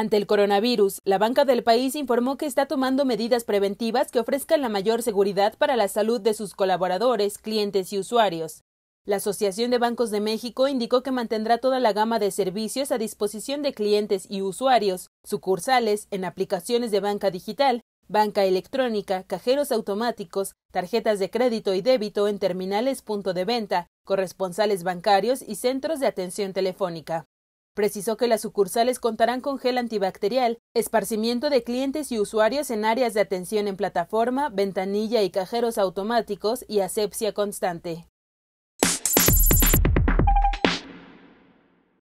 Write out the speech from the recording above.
Ante el coronavirus, la banca del país informó que está tomando medidas preventivas que ofrezcan la mayor seguridad para la salud de sus colaboradores, clientes y usuarios. La Asociación de Bancos de México indicó que mantendrá toda la gama de servicios a disposición de clientes y usuarios, sucursales en aplicaciones de banca digital, banca electrónica, cajeros automáticos, tarjetas de crédito y débito en terminales punto de venta, corresponsales bancarios y centros de atención telefónica. Precisó que las sucursales contarán con gel antibacterial, esparcimiento de clientes y usuarios en áreas de atención en plataforma, ventanilla y cajeros automáticos y asepsia constante.